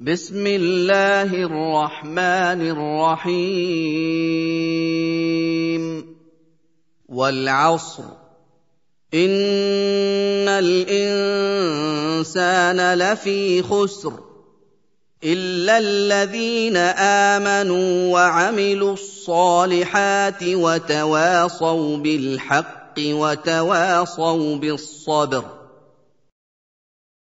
بسم الله الرحمن الرحيم والعصر ان الانسان لفي خسر الا الذين امنوا وعملوا الصالحات وتواصوا بالحق وتواصوا بالصبر